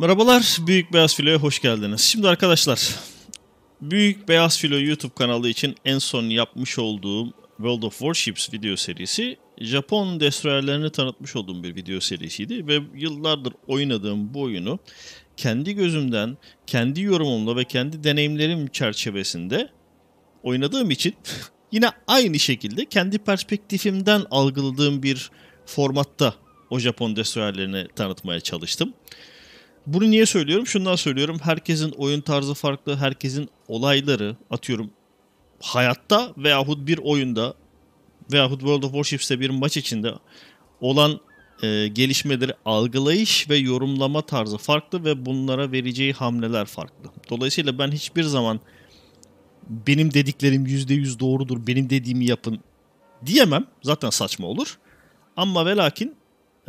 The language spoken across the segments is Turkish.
Merhabalar, Büyük Beyaz Filo'ya hoş geldiniz. Şimdi arkadaşlar, Büyük Beyaz Filo YouTube kanalı için en son yapmış olduğum World of Warships video serisi Japon destroyerlerini tanıtmış olduğum bir video serisiydi ve yıllardır oynadığım bu oyunu kendi gözümden, kendi yorumumla ve kendi deneyimlerim çerçevesinde oynadığım için yine aynı şekilde kendi perspektifimden algıladığım bir formatta o Japon destroyerlerini tanıtmaya çalıştım. Bunu niye söylüyorum? Şundan söylüyorum. Herkesin oyun tarzı farklı. Herkesin olayları atıyorum hayatta veyahut bir oyunda veyahut World of Warships'te bir maç içinde olan e, gelişmeleri algılayış ve yorumlama tarzı farklı ve bunlara vereceği hamleler farklı. Dolayısıyla ben hiçbir zaman benim dediklerim %100 doğrudur, benim dediğimi yapın diyemem. Zaten saçma olur. Ama ve lakin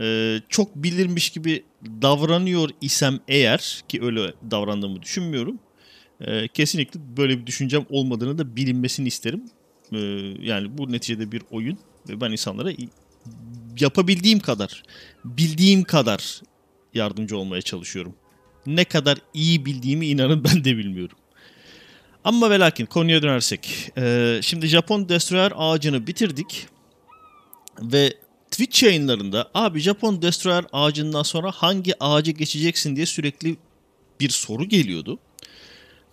ee, çok bilirmiş gibi davranıyor isem eğer ki öyle davrandığımı düşünmüyorum. Ee, kesinlikle böyle bir düşüncem olmadığını da bilinmesini isterim. Ee, yani bu neticede bir oyun ve ben insanlara yapabildiğim kadar, bildiğim kadar yardımcı olmaya çalışıyorum. Ne kadar iyi bildiğimi inanın ben de bilmiyorum. Ama ve lakin konuya dönersek. şimdi Japon destroyer ağacını bitirdik. Ve Twitch yayınlarında abi Japon Destroyer ağacından sonra hangi ağaca geçeceksin diye sürekli bir soru geliyordu.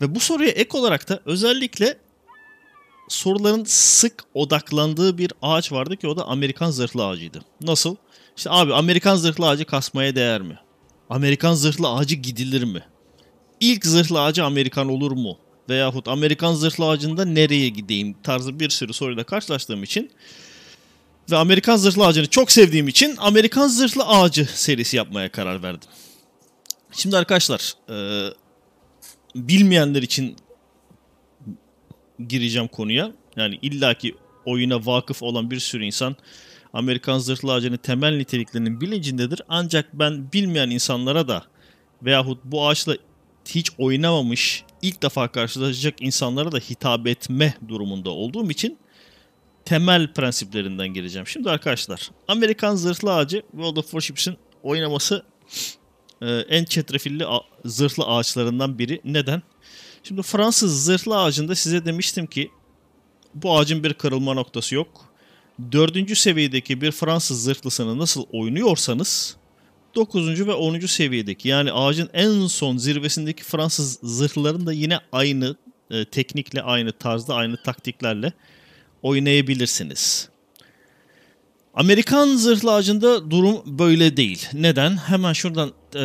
Ve bu soruya ek olarak da özellikle soruların sık odaklandığı bir ağaç vardı ki o da Amerikan zırhlı ağacıydı. Nasıl? İşte abi Amerikan zırhlı ağacı kasmaya değer mi? Amerikan zırhlı ağacı gidilir mi? İlk zırhlı ağacı Amerikan olur mu? Veyahut Amerikan zırhlı ağacında nereye gideyim tarzı bir sürü soruyla karşılaştığım için ve Amerikan Zırhlı Ağacı'nı çok sevdiğim için Amerikan Zırhlı Ağacı serisi yapmaya karar verdim. Şimdi arkadaşlar e, bilmeyenler için gireceğim konuya. Yani illaki oyuna vakıf olan bir sürü insan Amerikan Zırhlı Ağacı'nın temel niteliklerinin bilincindedir. Ancak ben bilmeyen insanlara da veyahut bu ağaçla hiç oynamamış ilk defa karşılaşacak insanlara da hitap etme durumunda olduğum için temel prensiplerinden geleceğim. Şimdi arkadaşlar Amerikan zırhlı ağacı World of Warships'in oynaması e, en çetrefilli zırhlı ağaçlarından biri. Neden? Şimdi Fransız zırhlı ağacında size demiştim ki bu ağacın bir kırılma noktası yok. Dördüncü seviyedeki bir Fransız zırhlısını nasıl oynuyorsanız 9. ve 10. seviyedeki yani ağacın en son zirvesindeki Fransız zırhların da yine aynı e, teknikle, aynı tarzda, aynı taktiklerle oynayabilirsiniz. Amerikan zırhlı ağacında durum böyle değil. Neden? Hemen şuradan e,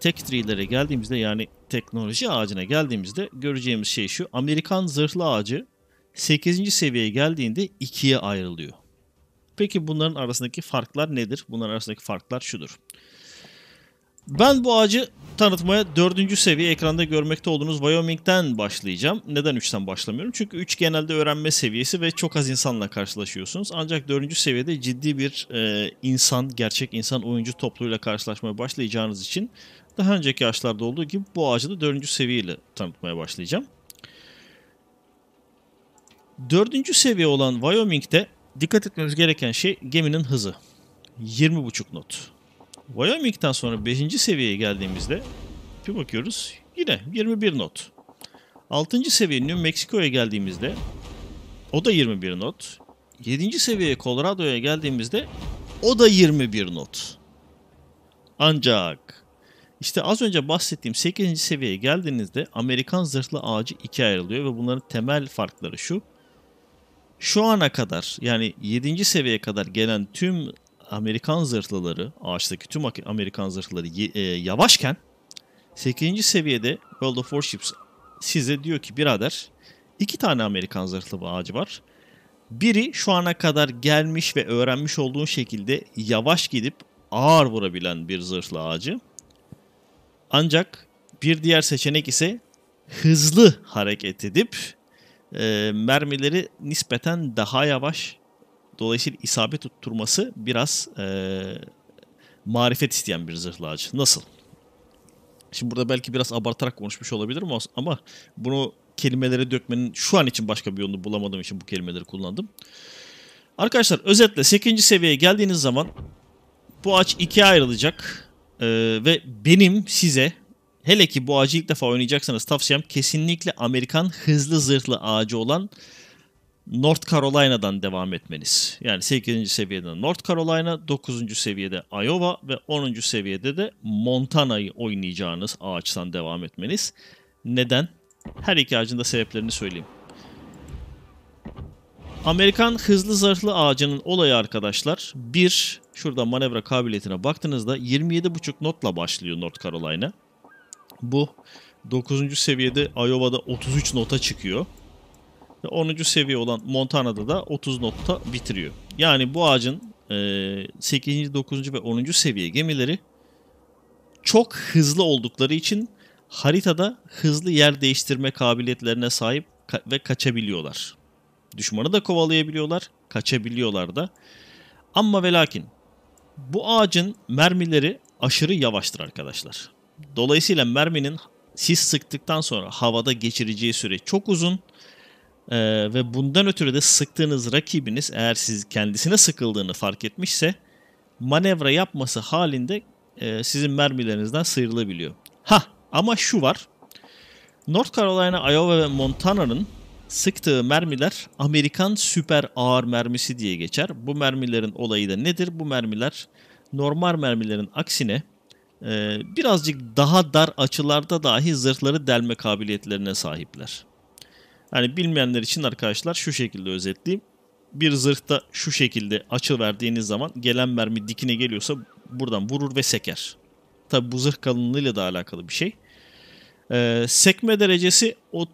tek tree'lere geldiğimizde yani teknoloji ağacına geldiğimizde göreceğimiz şey şu. Amerikan zırhlı ağacı 8. seviyeye geldiğinde ikiye ayrılıyor. Peki bunların arasındaki farklar nedir? Bunların arasındaki farklar şudur. Ben bu ağacı tanıtmaya dördüncü seviye ekranda görmekte olduğunuz Wyoming'den başlayacağım. Neden 3'ten başlamıyorum? Çünkü 3 genelde öğrenme seviyesi ve çok az insanla karşılaşıyorsunuz. Ancak dördüncü seviyede ciddi bir e, insan, gerçek insan oyuncu topluluğuyla karşılaşmaya başlayacağınız için daha önceki yaşlarda olduğu gibi bu ağacı da 4. seviyeyle tanıtmaya başlayacağım. Dördüncü seviye olan Wyoming'de dikkat etmemiz gereken şey geminin hızı. 20.5 not. Wyoming'den sonra 5. seviyeye geldiğimizde bir bakıyoruz yine 21 not. 6. seviye New Mexico'ya geldiğimizde o da 21 not. 7. seviye Colorado'ya geldiğimizde o da 21 not. Ancak işte az önce bahsettiğim 8. seviyeye geldiğinizde Amerikan zırhlı ağacı ikiye ayrılıyor ve bunların temel farkları şu. Şu ana kadar yani 7. seviyeye kadar gelen tüm Amerikan zırhlıları, ağaçtaki tüm Amerikan zırhlıları e, yavaşken 8. seviyede World of Warships size diyor ki birader iki tane Amerikan zırhlı ağacı var. Biri şu ana kadar gelmiş ve öğrenmiş olduğun şekilde yavaş gidip ağır vurabilen bir zırhlı ağacı. Ancak bir diğer seçenek ise hızlı hareket edip e, mermileri nispeten daha yavaş Dolayısıyla isabet tutturması biraz e, marifet isteyen bir zırhlı ağacı. Nasıl? Şimdi burada belki biraz abartarak konuşmuş olabilirim ama bunu kelimelere dökmenin şu an için başka bir yolunu bulamadığım için bu kelimeleri kullandım. Arkadaşlar özetle 8. seviyeye geldiğiniz zaman bu ağaç ikiye ayrılacak ee, ve benim size hele ki bu ağacı ilk defa oynayacaksanız tavsiyem kesinlikle Amerikan hızlı zırhlı ağacı olan North Carolina'dan devam etmeniz. Yani 8. seviyede North Carolina, 9. seviyede Iowa ve 10. seviyede de Montana'yı oynayacağınız ağaçtan devam etmeniz. Neden? Her iki ağacın da sebeplerini söyleyeyim. Amerikan hızlı zırhlı ağacının olayı arkadaşlar. Bir, şurada manevra kabiliyetine baktığınızda 27.5 notla başlıyor North Carolina. Bu 9. seviyede Iowa'da 33 nota çıkıyor ve 10. seviye olan Montana'da da 30 notta bitiriyor. Yani bu ağacın e, 8. 9. ve 10. seviye gemileri çok hızlı oldukları için haritada hızlı yer değiştirme kabiliyetlerine sahip ve kaçabiliyorlar. Düşmanı da kovalayabiliyorlar, kaçabiliyorlar da. Ama ve lakin bu ağacın mermileri aşırı yavaştır arkadaşlar. Dolayısıyla merminin sis sıktıktan sonra havada geçireceği süre çok uzun ee, ve bundan ötürü de sıktığınız rakibiniz eğer siz kendisine sıkıldığını fark etmişse manevra yapması halinde e, sizin mermilerinizden sıyrılabiliyor. Ha ama şu var. North Carolina, Iowa ve Montana'nın sıktığı mermiler Amerikan süper ağır mermisi diye geçer. Bu mermilerin olayı da nedir? Bu mermiler normal mermilerin aksine e, birazcık daha dar açılarda dahi zırhları delme kabiliyetlerine sahipler. Hani bilmeyenler için arkadaşlar şu şekilde özetleyeyim. Bir zırhta şu şekilde açı verdiğiniz zaman gelen mermi dikine geliyorsa buradan vurur ve seker. Tabi bu zırh kalınlığıyla da alakalı bir şey. Ee, sekme derecesi o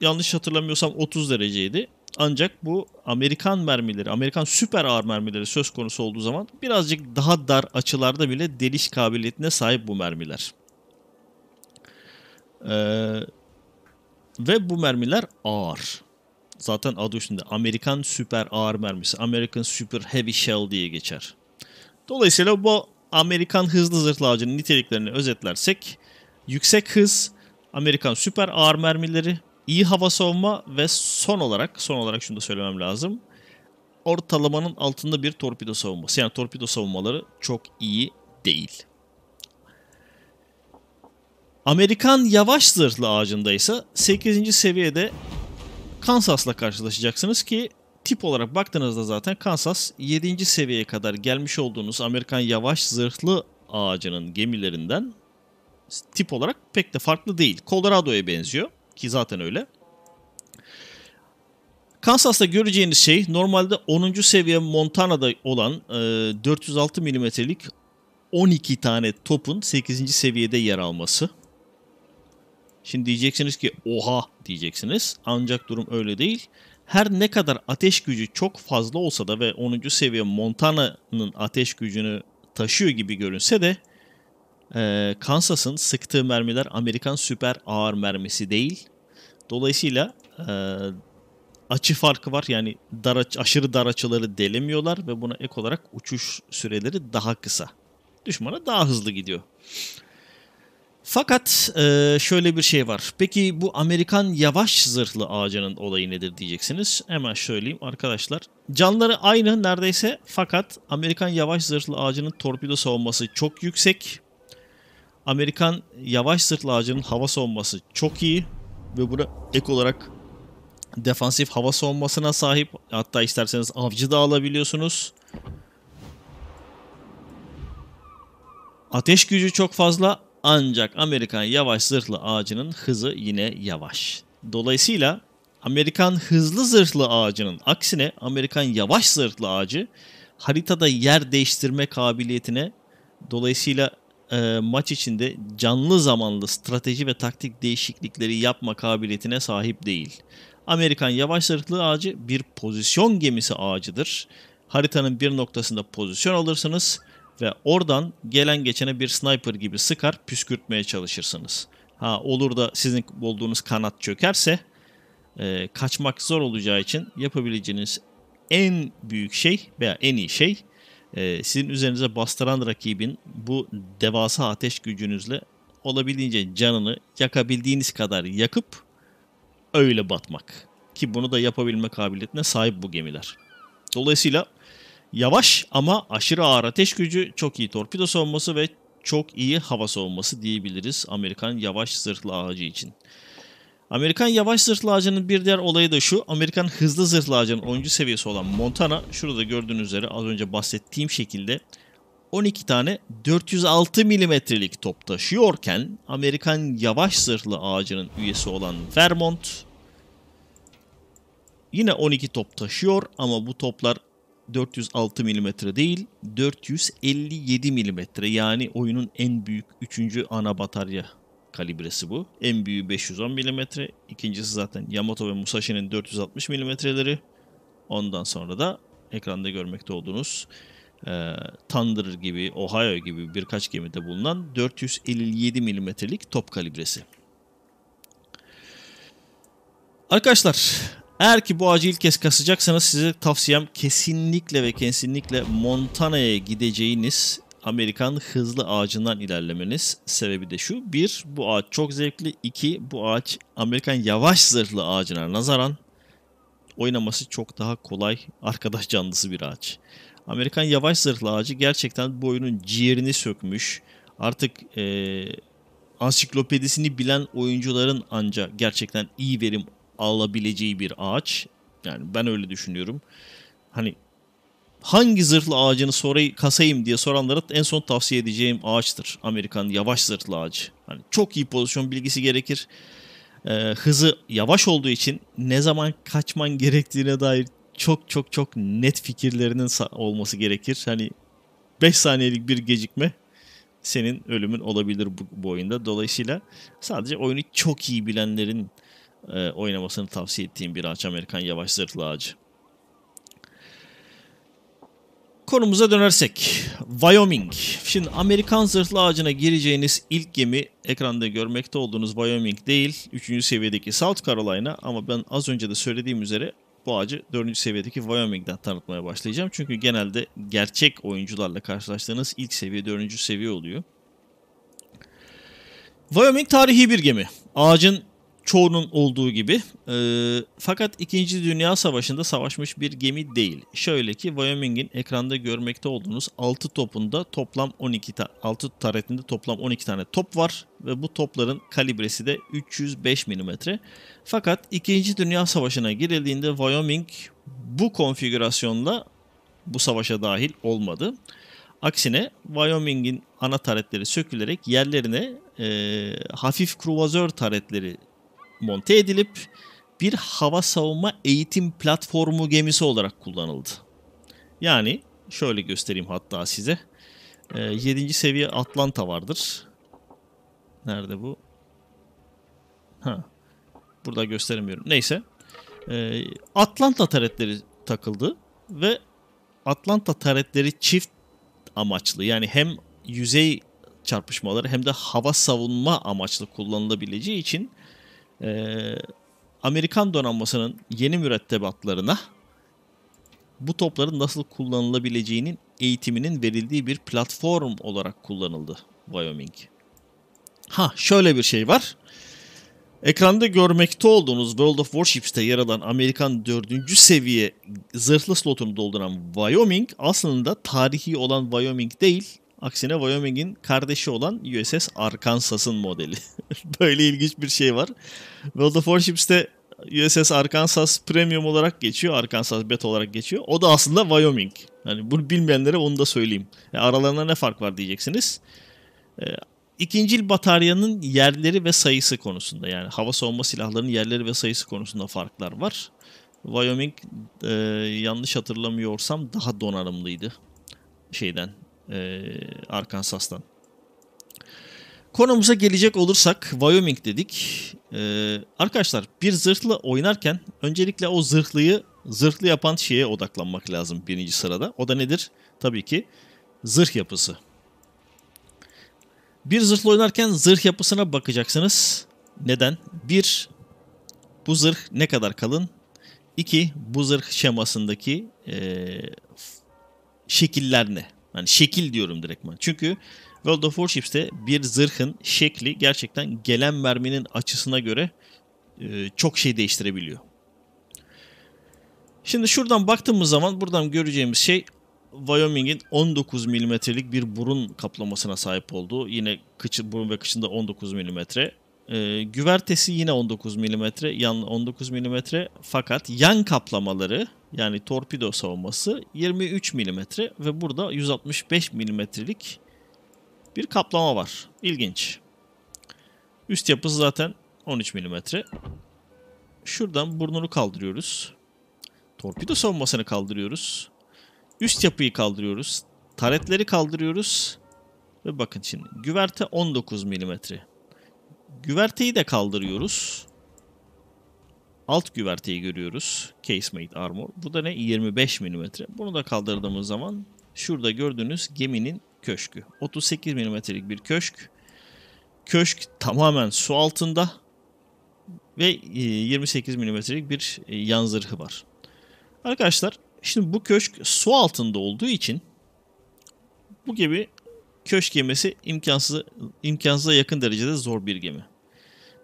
yanlış hatırlamıyorsam 30 dereceydi. Ancak bu Amerikan mermileri, Amerikan süper ağır mermileri söz konusu olduğu zaman birazcık daha dar açılarda bile deliş kabiliyetine sahip bu mermiler. Ee, ve bu mermiler ağır. Zaten adı üstünde Amerikan süper ağır mermisi. American Super Heavy Shell diye geçer. Dolayısıyla bu Amerikan hızlı zırhlı ağacının niteliklerini özetlersek yüksek hız, Amerikan süper ağır mermileri, iyi hava savunma ve son olarak son olarak şunu da söylemem lazım. Ortalamanın altında bir torpido savunması. Yani torpido savunmaları çok iyi değil. Amerikan yavaş zırhlı ağacında ise 8. seviyede Kansas'la karşılaşacaksınız ki tip olarak baktığınızda zaten Kansas 7. seviyeye kadar gelmiş olduğunuz Amerikan yavaş zırhlı ağacının gemilerinden tip olarak pek de farklı değil. Colorado'ya benziyor ki zaten öyle. Kansas'ta göreceğiniz şey normalde 10. seviye Montana'da olan e, 406 milimetrelik 12 tane topun 8. seviyede yer alması. Şimdi diyeceksiniz ki oha diyeceksiniz. Ancak durum öyle değil. Her ne kadar ateş gücü çok fazla olsa da ve 10. seviye Montana'nın ateş gücünü taşıyor gibi görünse de e, Kansas'ın sıktığı mermiler Amerikan süper ağır mermisi değil. Dolayısıyla e, açı farkı var. Yani dar aşırı dar açıları delemiyorlar ve buna ek olarak uçuş süreleri daha kısa. Düşmana daha hızlı gidiyor. Fakat e, şöyle bir şey var. Peki bu Amerikan yavaş zırhlı ağacının olayı nedir diyeceksiniz. Hemen söyleyeyim arkadaşlar. Canları aynı neredeyse fakat Amerikan yavaş zırhlı ağacının torpido savunması çok yüksek. Amerikan yavaş zırhlı ağacının hava savunması çok iyi ve buna ek olarak defansif hava savunmasına sahip. Hatta isterseniz avcı da alabiliyorsunuz. Ateş gücü çok fazla ancak Amerikan yavaş zırhlı ağacının hızı yine yavaş. Dolayısıyla Amerikan hızlı zırhlı ağacının aksine Amerikan yavaş zırhlı ağacı haritada yer değiştirme kabiliyetine dolayısıyla e, maç içinde canlı zamanlı strateji ve taktik değişiklikleri yapma kabiliyetine sahip değil. Amerikan yavaş zırhlı ağacı bir pozisyon gemisi ağacıdır. Haritanın bir noktasında pozisyon alırsınız ve oradan gelen geçene bir sniper gibi sıkar püskürtmeye çalışırsınız. Ha olur da sizin olduğunuz kanat çökerse e, kaçmak zor olacağı için yapabileceğiniz en büyük şey veya en iyi şey e, sizin üzerinize bastıran rakibin bu devasa ateş gücünüzle olabildiğince canını yakabildiğiniz kadar yakıp öyle batmak. Ki bunu da yapabilme kabiliyetine sahip bu gemiler. Dolayısıyla Yavaş ama aşırı ağır ateş gücü, çok iyi torpido savunması ve çok iyi hava savunması diyebiliriz Amerikan yavaş zırhlı ağacı için. Amerikan yavaş zırhlı ağacının bir diğer olayı da şu. Amerikan hızlı zırhlı ağacının 10. seviyesi olan Montana şurada gördüğünüz üzere az önce bahsettiğim şekilde 12 tane 406 milimetrelik top taşıyorken Amerikan yavaş zırhlı ağacının üyesi olan Vermont yine 12 top taşıyor ama bu toplar 406 mm değil 457 mm yani oyunun en büyük 3. ana batarya kalibresi bu. En büyüğü 510 mm. İkincisi zaten Yamato ve Musashi'nin 460 mm'leri. Ondan sonra da ekranda görmekte olduğunuz e, Thunder gibi, Ohio gibi birkaç gemide bulunan 457 mm'lik top kalibresi. Arkadaşlar eğer ki bu ağacı ilk kez kasacaksanız size tavsiyem kesinlikle ve kesinlikle Montana'ya gideceğiniz Amerikan hızlı ağacından ilerlemeniz sebebi de şu. Bir, bu ağaç çok zevkli. İki, bu ağaç Amerikan yavaş zırhlı ağacına nazaran oynaması çok daha kolay arkadaş canlısı bir ağaç. Amerikan yavaş zırhlı ağacı gerçekten bu oyunun ciğerini sökmüş. Artık e, ansiklopedisini bilen oyuncuların ancak gerçekten iyi verim alabileceği bir ağaç. Yani ben öyle düşünüyorum. Hani hangi zırhlı ağacını sorayım, kasayım diye soranlara en son tavsiye edeceğim ağaçtır. Amerikan yavaş zırhlı ağacı. Hani çok iyi pozisyon bilgisi gerekir. Ee, hızı yavaş olduğu için ne zaman kaçman gerektiğine dair çok çok çok net fikirlerinin olması gerekir. Hani 5 saniyelik bir gecikme senin ölümün olabilir bu, bu oyunda. Dolayısıyla sadece oyunu çok iyi bilenlerin e, oynamasını tavsiye ettiğim bir ağaç Amerikan yavaş zırhlı ağacı. Konumuza dönersek Wyoming. Şimdi Amerikan zırhlı ağacına gireceğiniz ilk gemi ekranda görmekte olduğunuz Wyoming değil. 3. seviyedeki South Carolina ama ben az önce de söylediğim üzere bu ağacı 4. seviyedeki Wyoming'den tanıtmaya başlayacağım. Çünkü genelde gerçek oyuncularla karşılaştığınız ilk seviye 4. seviye oluyor. Wyoming tarihi bir gemi. Ağacın çoğunun olduğu gibi. E, fakat 2. Dünya Savaşı'nda savaşmış bir gemi değil. Şöyle ki Wyoming'in ekranda görmekte olduğunuz 6 topunda toplam 12 tane 6 taretinde toplam 12 tane top var ve bu topların kalibresi de 305 mm. Fakat 2. Dünya Savaşı'na girildiğinde Wyoming bu konfigürasyonla bu savaşa dahil olmadı. Aksine Wyoming'in ana taretleri sökülerek yerlerine e, hafif kruvazör taretleri monte edilip bir hava savunma eğitim platformu gemisi olarak kullanıldı. Yani şöyle göstereyim hatta size. E, ee, 7. seviye Atlanta vardır. Nerede bu? Ha. Burada gösteremiyorum. Neyse. Ee, Atlanta taretleri takıldı ve Atlanta taretleri çift amaçlı. Yani hem yüzey çarpışmaları hem de hava savunma amaçlı kullanılabileceği için e, Amerikan donanmasının yeni mürettebatlarına bu topların nasıl kullanılabileceğinin eğitiminin verildiği bir platform olarak kullanıldı Wyoming. Ha şöyle bir şey var. Ekranda görmekte olduğunuz World of Warships'te yer alan Amerikan 4. seviye zırhlı slotunu dolduran Wyoming aslında tarihi olan Wyoming değil, Aksine Wyoming'in kardeşi olan USS Arkansas'ın modeli. Böyle ilginç bir şey var. World of Warships'te USS Arkansas Premium olarak geçiyor. Arkansas Beta olarak geçiyor. O da aslında Wyoming. Yani bunu bilmeyenlere onu da söyleyeyim. Yani e, aralarında ne fark var diyeceksiniz. Ee, ikincil bataryanın yerleri ve sayısı konusunda yani hava savunma silahlarının yerleri ve sayısı konusunda farklar var. Wyoming e, yanlış hatırlamıyorsam daha donanımlıydı şeyden e, Arkansas'tan. Konumuza gelecek olursak Wyoming dedik. Ee, arkadaşlar bir zırhlı oynarken öncelikle o zırhlıyı zırhlı yapan şeye odaklanmak lazım birinci sırada. O da nedir? Tabii ki zırh yapısı. Bir zırhlı oynarken zırh yapısına bakacaksınız. Neden? Bir, bu zırh ne kadar kalın? İki, bu zırh şemasındaki ee, şekiller ne? Hani şekil diyorum direktman. Çünkü World of Warships'te bir zırhın şekli gerçekten gelen merminin açısına göre e, çok şey değiştirebiliyor. Şimdi şuradan baktığımız zaman buradan göreceğimiz şey Wyoming'in 19 milimetrelik bir burun kaplamasına sahip olduğu. Yine kıçı, burun ve kıçında 19 milimetre. E, güvertesi yine 19 milimetre, yan 19 milimetre. Fakat yan kaplamaları yani torpido savunması 23 mm ve burada 165 mm'lik bir kaplama var. İlginç. Üst yapısı zaten 13 mm. Şuradan burnunu kaldırıyoruz. Torpido savunmasını kaldırıyoruz. Üst yapıyı kaldırıyoruz. Taretleri kaldırıyoruz. Ve bakın şimdi güverte 19 mm. Güverteyi de kaldırıyoruz alt güverteyi görüyoruz. Casemate Armor. Bu da ne? 25 mm. Bunu da kaldırdığımız zaman şurada gördüğünüz geminin köşkü. 38 mm'lik bir köşk. Köşk tamamen su altında ve 28 e, mm'lik bir e, yan zırhı var. Arkadaşlar şimdi bu köşk su altında olduğu için bu gibi köşk gemisi imkansız, imkansıza yakın derecede zor bir gemi.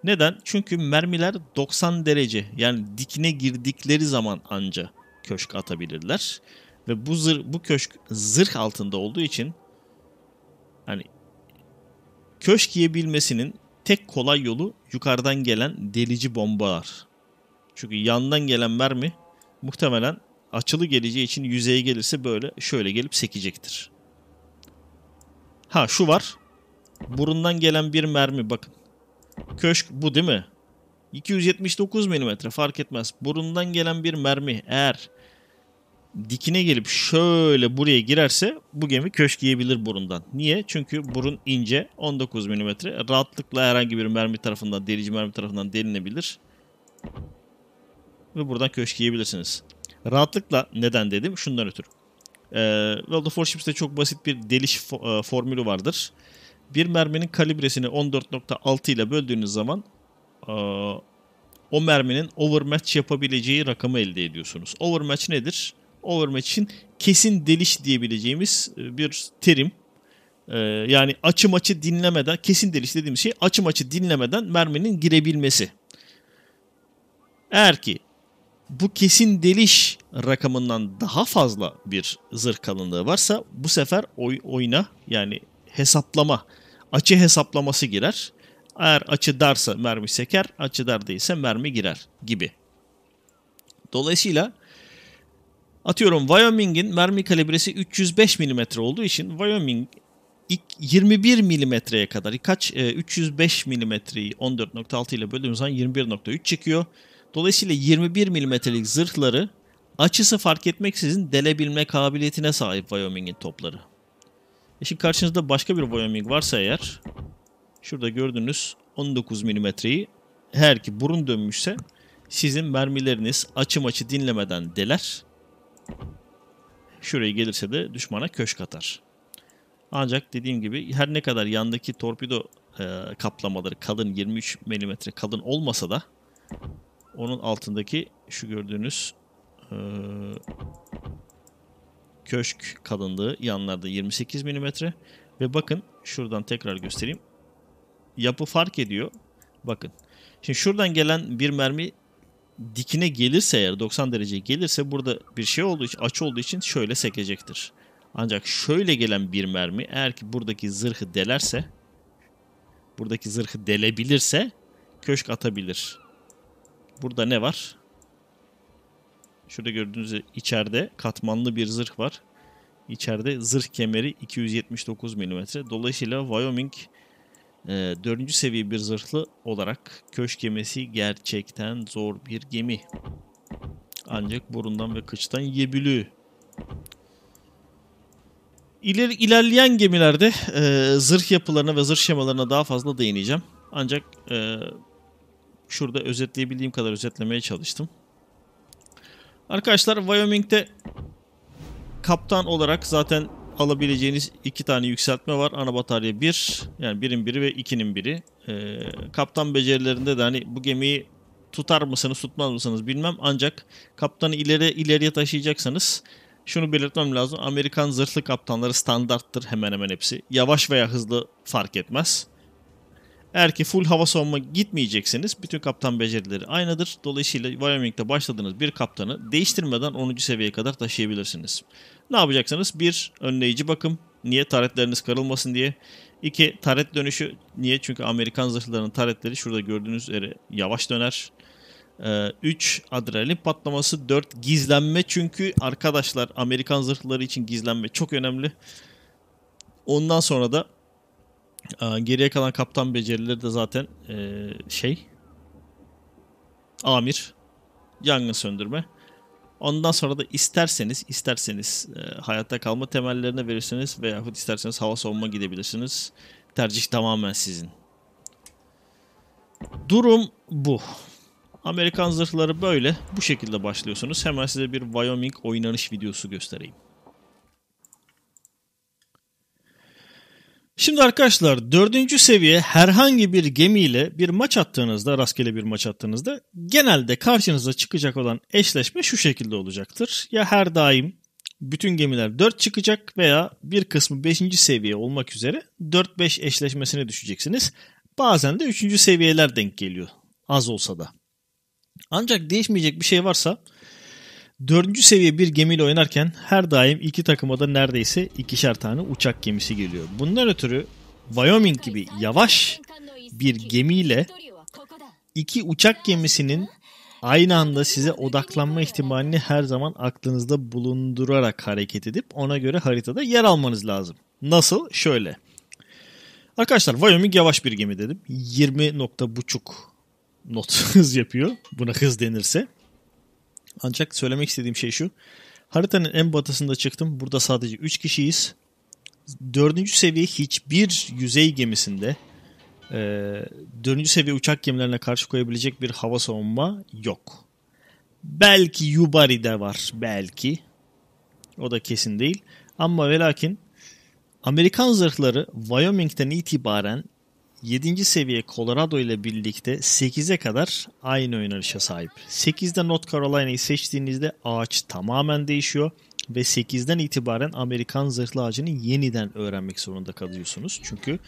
Neden? Çünkü mermiler 90 derece yani dikine girdikleri zaman anca köşk atabilirler. Ve bu zırh, bu köşk zırh altında olduğu için hani köşk yiyebilmesinin tek kolay yolu yukarıdan gelen delici bombalar. Çünkü yandan gelen mermi muhtemelen açılı geleceği için yüzeye gelirse böyle şöyle gelip sekecektir. Ha şu var. Burundan gelen bir mermi bakın. Köşk bu değil mi? 279 mm fark etmez. Burundan gelen bir mermi eğer dikine gelip şöyle buraya girerse bu gemi köşk yiyebilir burundan. Niye? Çünkü burun ince 19 mm. Rahatlıkla herhangi bir mermi tarafından, delici mermi tarafından delinebilir. Ve buradan köşk yiyebilirsiniz. Rahatlıkla neden dedim? Şundan ötürü. Ee, World of Warships'te çok basit bir deliş fo e, formülü vardır bir merminin kalibresini 14.6 ile böldüğünüz zaman e, o merminin overmatch yapabileceği rakamı elde ediyorsunuz. Overmatch nedir? Overmatch'in kesin deliş diyebileceğimiz e, bir terim. E, yani açı maçı dinlemeden, kesin deliş dediğimiz şey açı maçı dinlemeden merminin girebilmesi. Eğer ki bu kesin deliş rakamından daha fazla bir zırh kalınlığı varsa bu sefer oy, oyuna yani hesaplama açı hesaplaması girer. Eğer açı darsa mermi seker, açı dar değilse mermi girer gibi. Dolayısıyla atıyorum Wyoming'in mermi kalibresi 305 mm olduğu için Wyoming 21 milimetreye kadar kaç 305 e, milimetreyi 14.6 ile böldüğümüz zaman 21.3 çıkıyor. Dolayısıyla 21 milimetrelik zırhları açısı fark etmeksizin delebilme kabiliyetine sahip Wyoming'in topları. E şimdi karşınızda başka bir Wyoming varsa eğer şurada gördüğünüz 19 milimetreyi her ki burun dönmüşse sizin mermileriniz açı maçı dinlemeden deler. Şuraya gelirse de düşmana köşk atar. Ancak dediğim gibi her ne kadar yandaki torpido e, kaplamaları kalın 23 milimetre kalın olmasa da onun altındaki şu gördüğünüz e, köşk kalınlığı yanlarda 28 mm ve bakın şuradan tekrar göstereyim. Yapı fark ediyor. Bakın. Şimdi şuradan gelen bir mermi dikine gelirse eğer 90 derece gelirse burada bir şey olduğu için açı olduğu için şöyle sekecektir. Ancak şöyle gelen bir mermi eğer ki buradaki zırhı delerse buradaki zırhı delebilirse köşk atabilir. Burada ne var? Şurada gördüğünüz içeride katmanlı bir zırh var. İçeride zırh kemeri 279 mm. Dolayısıyla Wyoming e, 4. seviye bir zırhlı olarak köş gemisi gerçekten zor bir gemi. Ancak burundan ve kıçtan yiyebiliyor. İler, ilerleyen gemilerde e, zırh yapılarına ve zırh şemalarına daha fazla değineceğim. Ancak e, şurada özetleyebildiğim kadar özetlemeye çalıştım. Arkadaşlar Wyoming'de kaptan olarak zaten alabileceğiniz iki tane yükseltme var. Ana batarya 1 bir, yani birin biri ve ikinin biri. Ee, kaptan becerilerinde de hani bu gemiyi tutar mısınız tutmaz mısınız bilmem. Ancak kaptanı ileri ileriye taşıyacaksanız şunu belirtmem lazım. Amerikan zırhlı kaptanları standarttır hemen hemen hepsi. Yavaş veya hızlı fark etmez. Eğer ki full hava savunma gitmeyecekseniz bütün kaptan becerileri aynıdır. Dolayısıyla Wyoming'de başladığınız bir kaptanı değiştirmeden 10. seviyeye kadar taşıyabilirsiniz. Ne yapacaksınız? Bir, önleyici bakım. Niye? Taretleriniz karılmasın diye. İki, taret dönüşü. Niye? Çünkü Amerikan zırhlarının taretleri şurada gördüğünüz üzere yavaş döner. 3 ee, adrenalin patlaması 4 gizlenme çünkü arkadaşlar Amerikan zırhları için gizlenme çok önemli. Ondan sonra da ee, geriye kalan kaptan becerileri de zaten e, şey amir yangın söndürme. Ondan sonra da isterseniz isterseniz e, hayatta kalma temellerine verirsiniz veyahut isterseniz hava savunma gidebilirsiniz. Tercih tamamen sizin. Durum bu. Amerikan zırhları böyle. Bu şekilde başlıyorsunuz. Hemen size bir Wyoming oynanış videosu göstereyim. Şimdi arkadaşlar dördüncü seviye herhangi bir gemiyle bir maç attığınızda, rastgele bir maç attığınızda genelde karşınıza çıkacak olan eşleşme şu şekilde olacaktır. Ya her daim bütün gemiler 4 çıkacak veya bir kısmı 5. seviye olmak üzere 4-5 eşleşmesine düşeceksiniz. Bazen de 3. seviyeler denk geliyor az olsa da. Ancak değişmeyecek bir şey varsa Dördüncü seviye bir gemiyle oynarken her daim iki takıma da neredeyse ikişer tane uçak gemisi geliyor. Bundan ötürü Wyoming gibi yavaş bir gemiyle iki uçak gemisinin aynı anda size odaklanma ihtimalini her zaman aklınızda bulundurarak hareket edip ona göre haritada yer almanız lazım. Nasıl? Şöyle. Arkadaşlar Wyoming yavaş bir gemi dedim. 20.5 not hız yapıyor. Buna hız denirse. Ancak söylemek istediğim şey şu. Haritanın en batısında çıktım. Burada sadece 3 kişiyiz. 4. seviye hiçbir yüzey gemisinde e, 4. seviye uçak gemilerine karşı koyabilecek bir hava savunma yok. Belki Yubari'de var. Belki. O da kesin değil. Ama ve lakin Amerikan zırhları Wyoming'den itibaren 7. seviye Colorado ile birlikte 8'e kadar aynı oynanışa sahip. 8'de North Carolina'yı seçtiğinizde ağaç tamamen değişiyor ve 8'den itibaren Amerikan zırhlı ağacını yeniden öğrenmek zorunda kalıyorsunuz. Çünkü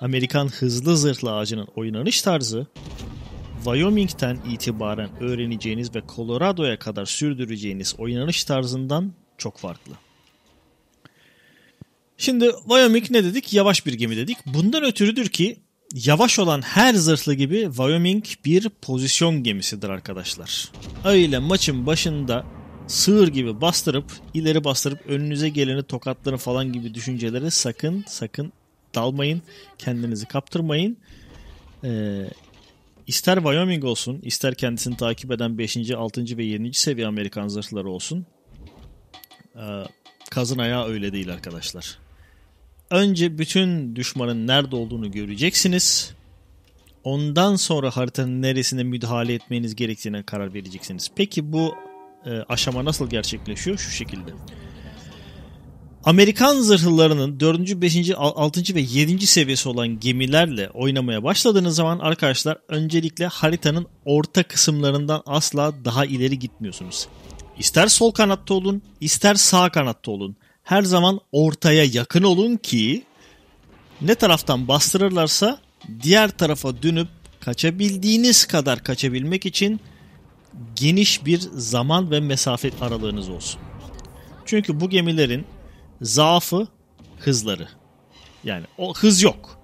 Amerikan hızlı zırhlı ağacının oynanış tarzı Wyoming'den itibaren öğreneceğiniz ve Colorado'ya kadar sürdüreceğiniz oynanış tarzından çok farklı. Şimdi Wyoming ne dedik? Yavaş bir gemi dedik. Bundan ötürüdür ki yavaş olan her zırhlı gibi Wyoming bir pozisyon gemisidir arkadaşlar. Öyle maçın başında sığır gibi bastırıp ileri bastırıp önünüze geleni tokatları falan gibi düşüncelere sakın sakın dalmayın. Kendinizi kaptırmayın. Ee, ister Wyoming olsun ister kendisini takip eden 5. 6. ve 7. seviye Amerikan zırhları olsun. Ee, kazın ayağı öyle değil arkadaşlar önce bütün düşmanın nerede olduğunu göreceksiniz. Ondan sonra haritanın neresine müdahale etmeniz gerektiğine karar vereceksiniz. Peki bu e, aşama nasıl gerçekleşiyor? Şu şekilde. Amerikan zırhlarının 4. 5. 6. ve 7. seviyesi olan gemilerle oynamaya başladığınız zaman arkadaşlar öncelikle haritanın orta kısımlarından asla daha ileri gitmiyorsunuz. İster sol kanatta olun, ister sağ kanatta olun her zaman ortaya yakın olun ki ne taraftan bastırırlarsa diğer tarafa dönüp kaçabildiğiniz kadar kaçabilmek için geniş bir zaman ve mesafe aralığınız olsun. Çünkü bu gemilerin zaafı hızları. Yani o hız yok.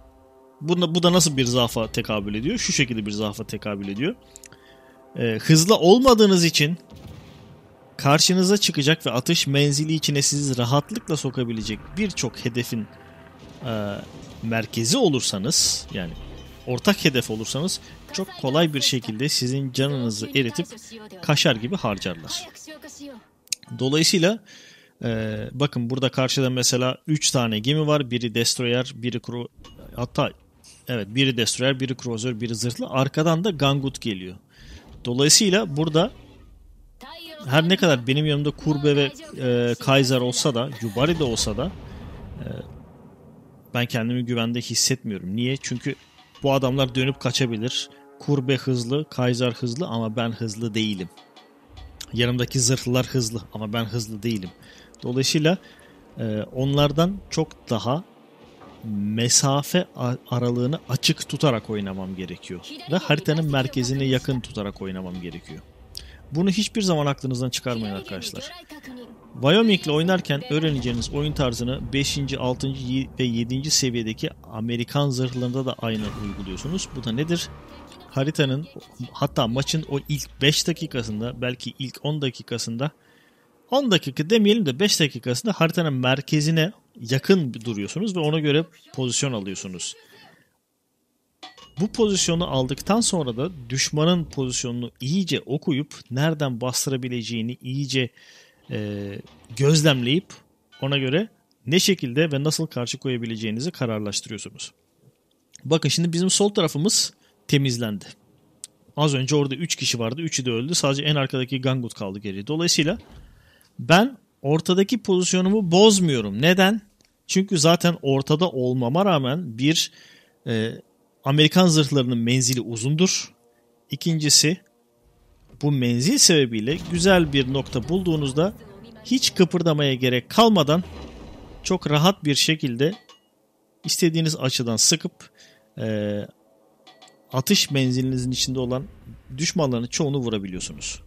Bunda, bu da nasıl bir zaafa tekabül ediyor? Şu şekilde bir zaafa tekabül ediyor. Ee, hızlı olmadığınız için karşınıza çıkacak ve atış menzili içine sizi rahatlıkla sokabilecek birçok hedefin e, merkezi olursanız yani ortak hedef olursanız çok kolay bir şekilde sizin canınızı eritip kaşar gibi harcarlar. Dolayısıyla e, bakın burada karşıda mesela 3 tane gemi var. Biri destroyer, biri kru hatta evet biri destroyer, biri cruiser, biri zırhlı. Arkadan da gangut geliyor. Dolayısıyla burada her ne kadar benim yanımda Kurbe ve e, Kaiser olsa da, Yubari de olsa da e, ben kendimi güvende hissetmiyorum. Niye? Çünkü bu adamlar dönüp kaçabilir. Kurbe hızlı, Kaiser hızlı ama ben hızlı değilim. Yanımdaki zırhlılar hızlı ama ben hızlı değilim. Dolayısıyla e, onlardan çok daha mesafe aralığını açık tutarak oynamam gerekiyor. Ve haritanın merkezine yakın tutarak oynamam gerekiyor. Bunu hiçbir zaman aklınızdan çıkarmayın arkadaşlar. Wyoming ile oynarken öğreneceğiniz oyun tarzını 5. 6. ve 7. seviyedeki Amerikan zırhlarında da aynı uyguluyorsunuz. Bu da nedir? Haritanın hatta maçın o ilk 5 dakikasında belki ilk 10 dakikasında 10 dakika demeyelim de 5 dakikasında haritanın merkezine yakın duruyorsunuz ve ona göre pozisyon alıyorsunuz. Bu pozisyonu aldıktan sonra da düşmanın pozisyonunu iyice okuyup nereden bastırabileceğini iyice e, gözlemleyip ona göre ne şekilde ve nasıl karşı koyabileceğinizi kararlaştırıyorsunuz. Bakın şimdi bizim sol tarafımız temizlendi. Az önce orada 3 kişi vardı. 3'ü de öldü. Sadece en arkadaki Gangut kaldı geriye. Dolayısıyla ben ortadaki pozisyonumu bozmuyorum. Neden? Çünkü zaten ortada olmama rağmen bir e, Amerikan zırhlarının menzili uzundur. İkincisi bu menzil sebebiyle güzel bir nokta bulduğunuzda hiç kıpırdamaya gerek kalmadan çok rahat bir şekilde istediğiniz açıdan sıkıp e, atış menzilinizin içinde olan düşmanların çoğunu vurabiliyorsunuz.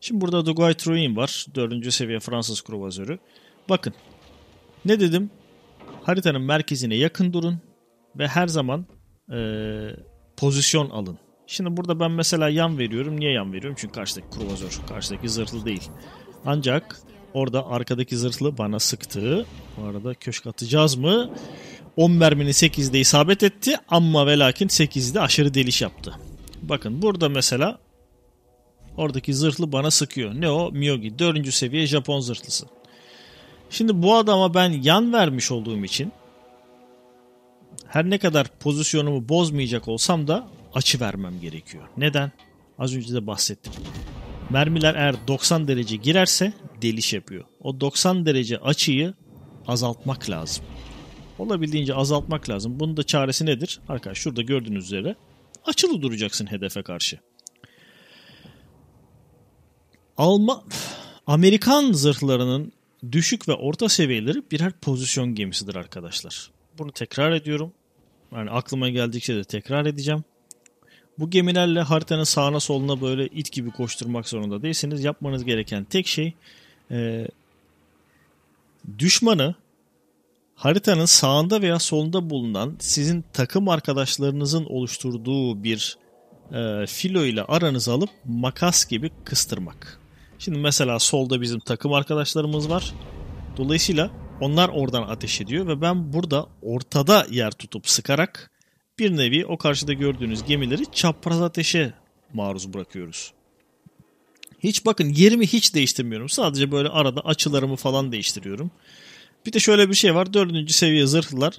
Şimdi burada Dugay Troyin var. 4. seviye Fransız kruvazörü. Bakın ne dedim? Haritanın merkezine yakın durun ve her zaman e, pozisyon alın. Şimdi burada ben mesela yan veriyorum. Niye yan veriyorum? Çünkü karşıdaki kruvazör, karşıdaki zırhlı değil. Ancak orada arkadaki zırhlı bana sıktı. Bu arada köşk atacağız mı? 10 merminin 8'de isabet etti ama ve lakin 8'de aşırı deliş yaptı. Bakın burada mesela oradaki zırhlı bana sıkıyor. Ne o? Miyogi 4. seviye Japon zırhlısı. Şimdi bu adama ben yan vermiş olduğum için her ne kadar pozisyonumu bozmayacak olsam da açı vermem gerekiyor. Neden? Az önce de bahsettim. Mermiler eğer 90 derece girerse deliş yapıyor. O 90 derece açıyı azaltmak lazım. Olabildiğince azaltmak lazım. Bunun da çaresi nedir? Arkadaş şurada gördüğünüz üzere açılı duracaksın hedefe karşı. Alma Amerikan zırhlarının düşük ve orta seviyeleri birer pozisyon gemisidir arkadaşlar. Bunu tekrar ediyorum. Yani aklıma geldikçe de tekrar edeceğim. Bu gemilerle haritanın sağına soluna böyle it gibi koşturmak zorunda değilsiniz. Yapmanız gereken tek şey e, düşmanı haritanın sağında veya solunda bulunan sizin takım arkadaşlarınızın oluşturduğu bir e, filo ile aranızı alıp makas gibi kıstırmak. Şimdi mesela solda bizim takım arkadaşlarımız var. Dolayısıyla onlar oradan ateş ediyor ve ben burada ortada yer tutup sıkarak bir nevi o karşıda gördüğünüz gemileri çapraz ateşe maruz bırakıyoruz. Hiç bakın yerimi hiç değiştirmiyorum. Sadece böyle arada açılarımı falan değiştiriyorum. Bir de şöyle bir şey var. Dördüncü seviye zırhlar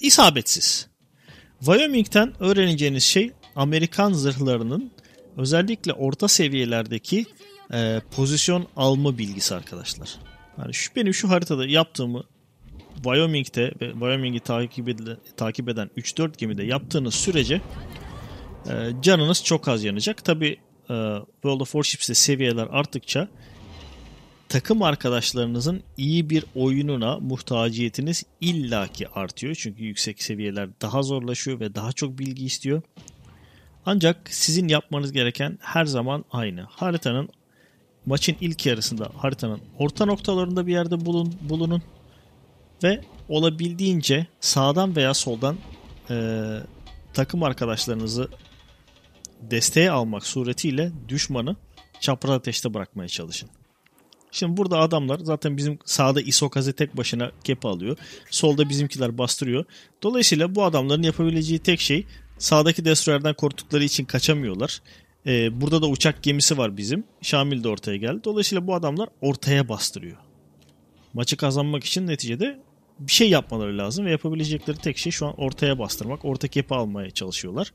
isabetsiz. Wyoming'den öğreneceğiniz şey Amerikan zırhlarının özellikle orta seviyelerdeki e, pozisyon alma bilgisi arkadaşlar. Hani şu, benim şu haritada yaptığımı Wyoming'de ve Wyoming'i takip, edilen, takip eden 3-4 gemide yaptığınız sürece e, canınız çok az yanacak. Tabi e, World of Warships'te seviyeler arttıkça takım arkadaşlarınızın iyi bir oyununa muhtaciyetiniz illaki artıyor. Çünkü yüksek seviyeler daha zorlaşıyor ve daha çok bilgi istiyor. Ancak sizin yapmanız gereken her zaman aynı. Haritanın maçın ilk yarısında haritanın orta noktalarında bir yerde bulun, bulunun ve olabildiğince sağdan veya soldan e, takım arkadaşlarınızı desteğe almak suretiyle düşmanı çapraz ateşte bırakmaya çalışın. Şimdi burada adamlar zaten bizim sağda Isokaze tek başına kepi alıyor. Solda bizimkiler bastırıyor. Dolayısıyla bu adamların yapabileceği tek şey sağdaki destroyerden korktukları için kaçamıyorlar. Ee, burada da uçak gemisi var bizim. Şamil de ortaya geldi. Dolayısıyla bu adamlar ortaya bastırıyor. Maçı kazanmak için neticede bir şey yapmaları lazım ve yapabilecekleri tek şey şu an ortaya bastırmak. Orta kepi almaya çalışıyorlar.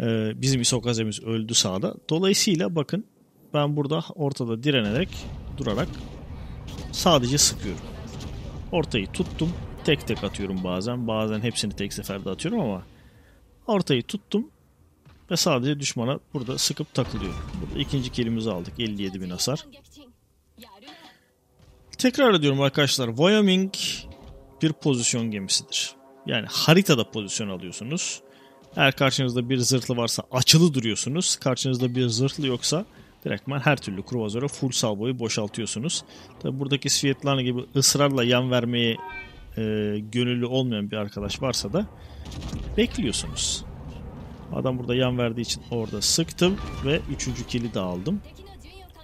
Ee, bizim Isokazemiz öldü sağda. Dolayısıyla bakın ben burada ortada direnerek durarak sadece sıkıyorum. Ortayı tuttum. Tek tek atıyorum bazen. Bazen hepsini tek seferde atıyorum ama ortayı tuttum. Ve sadece düşmana burada sıkıp takılıyor. Burada ikinci kilimizi aldık. 57 bin hasar. Tekrar ediyorum arkadaşlar. Wyoming bir pozisyon gemisidir. Yani haritada pozisyon alıyorsunuz. Eğer karşınızda bir zırhlı varsa açılı duruyorsunuz. Karşınızda bir zırhlı yoksa direktmen her türlü kruvazöre full salvoyu boşaltıyorsunuz. Tabi buradaki Svetlana gibi ısrarla yan vermeye e, gönüllü olmayan bir arkadaş varsa da bekliyorsunuz. Adam burada yan verdiği için orada sıktım ve üçüncü kili de aldım.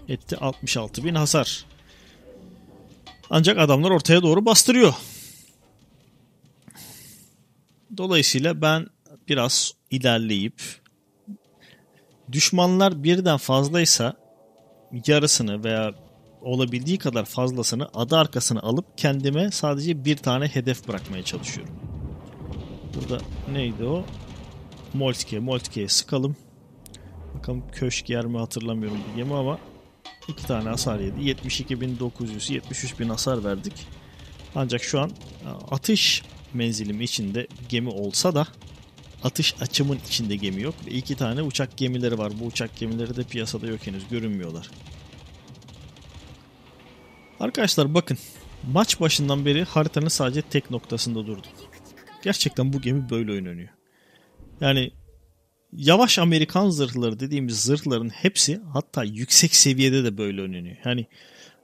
Etti 66 bin hasar. Ancak adamlar ortaya doğru bastırıyor. Dolayısıyla ben biraz ilerleyip düşmanlar birden fazlaysa yarısını veya olabildiği kadar fazlasını adı arkasına alıp kendime sadece bir tane hedef bırakmaya çalışıyorum. Burada neydi o? Moltke, Moltke'ye sıkalım. Bakalım köşk yer mi hatırlamıyorum bu gemi ama iki tane hasar yedi. 72.900, 73.000 hasar verdik. Ancak şu an e, atış menzilim içinde gemi olsa da atış açımın içinde gemi yok. Ve iki tane uçak gemileri var. Bu uçak gemileri de piyasada yok henüz görünmüyorlar. Arkadaşlar bakın maç başından beri haritanın sadece tek noktasında durdum. Gerçekten bu gemi böyle oynanıyor. Yani yavaş Amerikan zırhları dediğimiz zırhların hepsi hatta yüksek seviyede de böyle önleniyor. Yani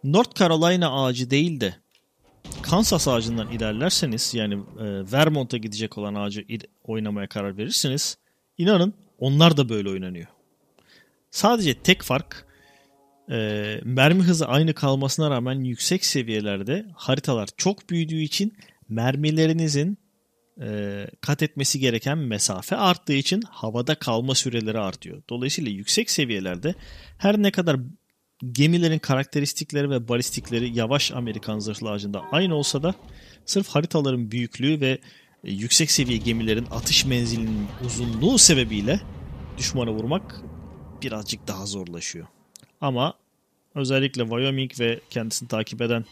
North Carolina ağacı değil de Kansas ağacından ilerlerseniz yani e, Vermont'a gidecek olan ağacı oynamaya karar verirsiniz. İnanın onlar da böyle oynanıyor. Sadece tek fark e, mermi hızı aynı kalmasına rağmen yüksek seviyelerde haritalar çok büyüdüğü için mermilerinizin e, kat etmesi gereken mesafe arttığı için havada kalma süreleri artıyor. Dolayısıyla yüksek seviyelerde her ne kadar gemilerin karakteristikleri ve balistikleri yavaş Amerikan zırhlı ağacında aynı olsa da sırf haritaların büyüklüğü ve e, yüksek seviye gemilerin atış menzilinin uzunluğu sebebiyle düşmana vurmak birazcık daha zorlaşıyor. Ama özellikle Wyoming ve kendisini takip eden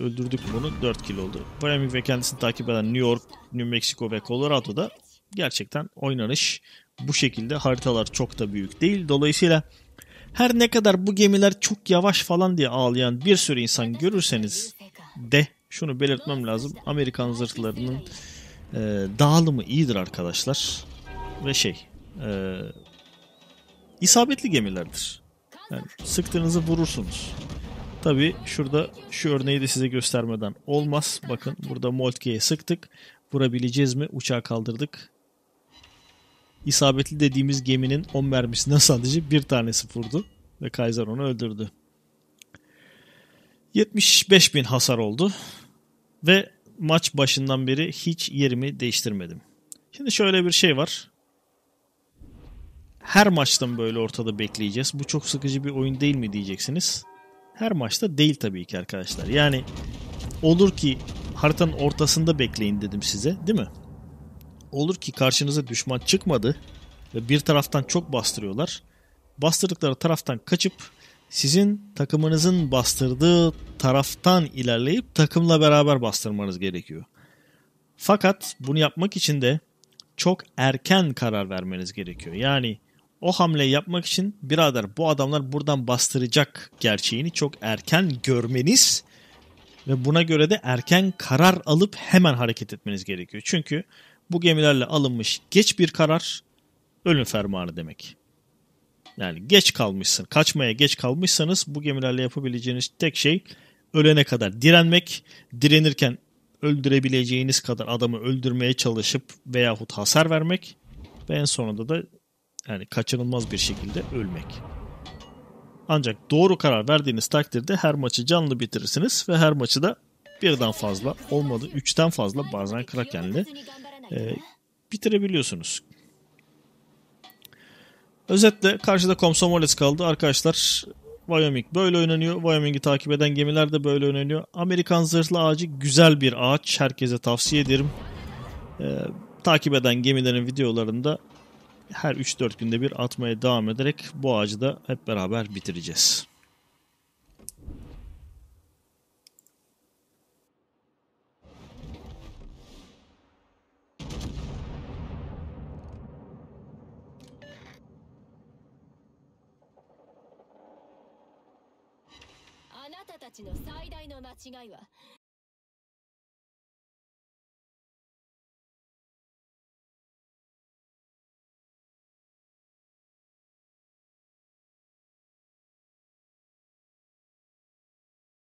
öldürdük bunu 4 kill oldu. Preming ve kendisini takip eden New York, New Mexico ve Colorado'da gerçekten oynanış bu şekilde haritalar çok da büyük değil. Dolayısıyla her ne kadar bu gemiler çok yavaş falan diye ağlayan bir sürü insan görürseniz de şunu belirtmem lazım. Amerikan zırhlarının e, dağılımı iyidir arkadaşlar. Ve şey e, isabetli gemilerdir. Yani sıktığınızı vurursunuz. Tabii şurada şu örneği de size göstermeden olmaz. Bakın burada Moltke'ye sıktık. Vurabileceğiz mi? Uçağı kaldırdık. İsabetli dediğimiz geminin 10 mermisinden sadece bir tanesi vurdu. Ve Kaiser onu öldürdü. 75 bin hasar oldu. Ve maç başından beri hiç yerimi değiştirmedim. Şimdi şöyle bir şey var. Her maçtan böyle ortada bekleyeceğiz. Bu çok sıkıcı bir oyun değil mi diyeceksiniz. Her maçta değil tabii ki arkadaşlar. Yani olur ki haritanın ortasında bekleyin dedim size değil mi? Olur ki karşınıza düşman çıkmadı ve bir taraftan çok bastırıyorlar. Bastırdıkları taraftan kaçıp sizin takımınızın bastırdığı taraftan ilerleyip takımla beraber bastırmanız gerekiyor. Fakat bunu yapmak için de çok erken karar vermeniz gerekiyor. Yani o hamle yapmak için birader bu adamlar buradan bastıracak gerçeğini çok erken görmeniz ve buna göre de erken karar alıp hemen hareket etmeniz gerekiyor. Çünkü bu gemilerle alınmış geç bir karar ölüm fermanı demek. Yani geç kalmışsın, kaçmaya geç kalmışsanız bu gemilerle yapabileceğiniz tek şey ölene kadar direnmek, direnirken öldürebileceğiniz kadar adamı öldürmeye çalışıp veyahut hasar vermek ve en sonunda da yani kaçınılmaz bir şekilde ölmek. Ancak doğru karar verdiğiniz takdirde her maçı canlı bitirirsiniz ve her maçı da birden fazla olmadı üçten fazla bazen Kraken'le e, bitirebiliyorsunuz. Özetle karşıda Komsomolis kaldı. Arkadaşlar Wyoming böyle oynanıyor. Wyoming'i takip eden gemiler de böyle oynanıyor. Amerikan zırhlı ağacı güzel bir ağaç. Herkese tavsiye ederim. Ee, takip eden gemilerin videolarında her 3-4 günde bir atmaya devam ederek bu ağacı da hep beraber bitireceğiz.